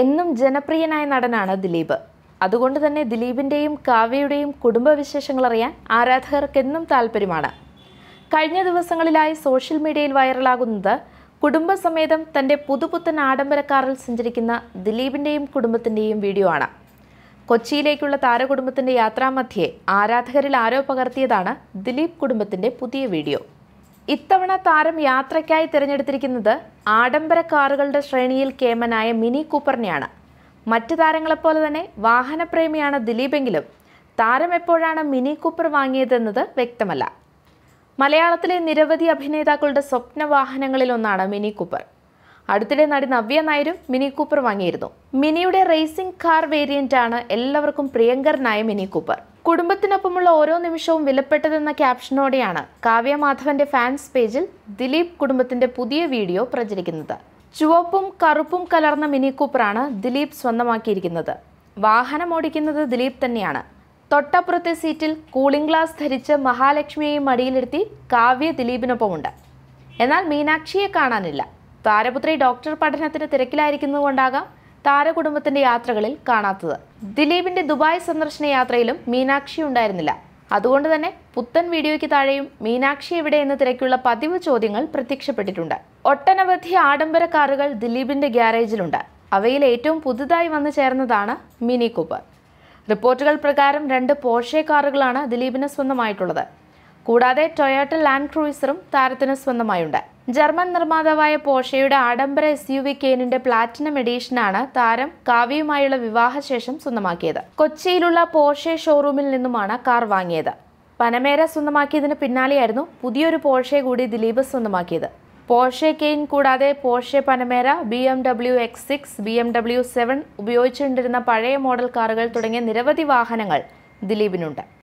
എന്നും ജനപ്രിയനായ നടനാണ് ദിലീപ് അതുകൊണ്ട് തന്നെ ദിലീപിൻ്റെയും കാവ്യയുടെയും കുടുംബവിശേഷങ്ങൾ അറിയാൻ ആരാധകർക്കെന്നും താല്പര്യമാണ് കഴിഞ്ഞ ദിവസങ്ങളിലായി സോഷ്യൽ മീഡിയയിൽ വൈറലാകുന്നത് കുടുംബസമേതം തൻ്റെ പുതുപുത്തൻ ആഡംബര കാറിൽ സഞ്ചരിക്കുന്ന ദിലീപിൻ്റെയും കുടുംബത്തിൻ്റെയും വീഡിയോ ആണ് കൊച്ചിയിലേക്കുള്ള താരകുടുംബത്തിൻ്റെ യാത്രാമധ്യേ ആരാധകരിൽ ആരോ പകർത്തിയതാണ് ദിലീപ് കുടുംബത്തിൻ്റെ പുതിയ വീഡിയോ ഇത്തവണ താരം യാത്രയ്ക്കായി തിരഞ്ഞെടുത്തിരിക്കുന്നത് ആഡംബര കാറുകളുടെ ശ്രേണിയിൽ കേമനായ മിനി കൂപ്പറിനെയാണ് മറ്റു താരങ്ങളെപ്പോലെ തന്നെ വാഹനപ്രേമിയാണ് ദിലീപെങ്കിലും താരം എപ്പോഴാണ് മിനി കൂപ്പർ വാങ്ങിയതെന്നത് വ്യക്തമല്ല മലയാളത്തിലെ നിരവധി അഭിനേതാക്കളുടെ സ്വപ്ന വാഹനങ്ങളിലൊന്നാണ് മിനി കൂപ്പർ അടുത്തിടെ നടി നവ്യ നായരും മിനി കൂപ്പർ വാങ്ങിയിരുന്നു മിനിയുടെ റേസിംഗ് കാർ വേരിയന്റാണ് എല്ലാവർക്കും പ്രിയങ്കരനായ മിനി കൂപ്പർ കുടുംബത്തിനൊപ്പമുള്ള ഓരോ നിമിഷവും വിലപ്പെട്ടതെന്ന ക്യാപ്ഷനോടെയാണ് കാവ്യ മാധവന്റെ ഫാൻസ് പേജിൽ ദിലീപ് കുടുംബത്തിന്റെ പുതിയ വീഡിയോ പ്രചരിക്കുന്നത് ചുവപ്പും കറുപ്പും കലർന്ന മിനി കൂപ്പറാണ് ദിലീപ് സ്വന്തമാക്കിയിരിക്കുന്നത് വാഹനം ഓടിക്കുന്നത് ദിലീപ് തന്നെയാണ് തൊട്ടപ്പുറത്തെ സീറ്റിൽ കൂളിംഗ് ഗ്ലാസ് ധരിച്ച് മഹാലക്ഷ്മിയെയും മടിയിലിരുത്തി കാവ്യ ദിലീപിനൊപ്പമുണ്ട് എന്നാൽ മീനാക്ഷിയെ കാണാനില്ല താരപുത്രി ഡോക്ടർ പഠനത്തിന് തിരക്കിലായിരിക്കുന്നതുകൊണ്ടാകാം താരകുടുംബത്തിന്റെ യാത്രകളിൽ കാണാത്തത് ദിലീപിന്റെ ദുബായ് സന്ദർശന യാത്രയിലും മീനാക്ഷി ഉണ്ടായിരുന്നില്ല അതുകൊണ്ട് തന്നെ പുത്തൻ വീഡിയോയ്ക്ക് താഴെയും മീനാക്ഷി എവിടെ എന്ന് തിരക്കുള്ള പതിവ് ചോദ്യങ്ങൾ പ്രത്യക്ഷപ്പെട്ടിട്ടുണ്ട് ഒട്ടനവധി ആഡംബര കാറുകൾ ദിലീപിന്റെ ഗ്യാരേജിലുണ്ട് അവയിൽ ഏറ്റവും പുതുതായി വന്നു ചേർന്നതാണ് മിനി കൂപ്പർ റിപ്പോർട്ടുകൾ പ്രകാരം രണ്ട് പോർഷെ കാറുകളാണ് ദിലീപിന് സ്വന്തമായിട്ടുള്ളത് കൂടാതെ ടൊയാട്ട ലാൻഡ് ക്രൂയിസറും താരത്തിന് സ്വന്തമായുണ്ട് ജർമ്മൻ നിർമ്മാതാവായ പോഷയുടെ ആഡംബര എസ് യു വി കെയിനിന്റെ പ്ലാറ്റിനം എഡീഷനാണ് താരം കാവ്യയുമായുള്ള വിവാഹശേഷം സ്വന്തമാക്കിയത് കൊച്ചിയിലുള്ള പോഷെ ഷോറൂമിൽ നിന്നുമാണ് കാർ വാങ്ങിയത് പനമേര സ്വന്തമാക്കിയതിന് പിന്നാലെയായിരുന്നു പുതിയൊരു പോഷെ കൂടി ദിലീപ് സ്വന്തമാക്കിയത് പോഷെ കെയിൻ കൂടാതെ Porsche Panamera B M W X six B M W seven ഉപയോഗിച്ചുകൊണ്ടിരുന്ന പഴയ മോഡൽ കാറുകൾ തുടങ്ങിയ നിരവധി വാഹനങ്ങൾ ദിലീപിനുണ്ട്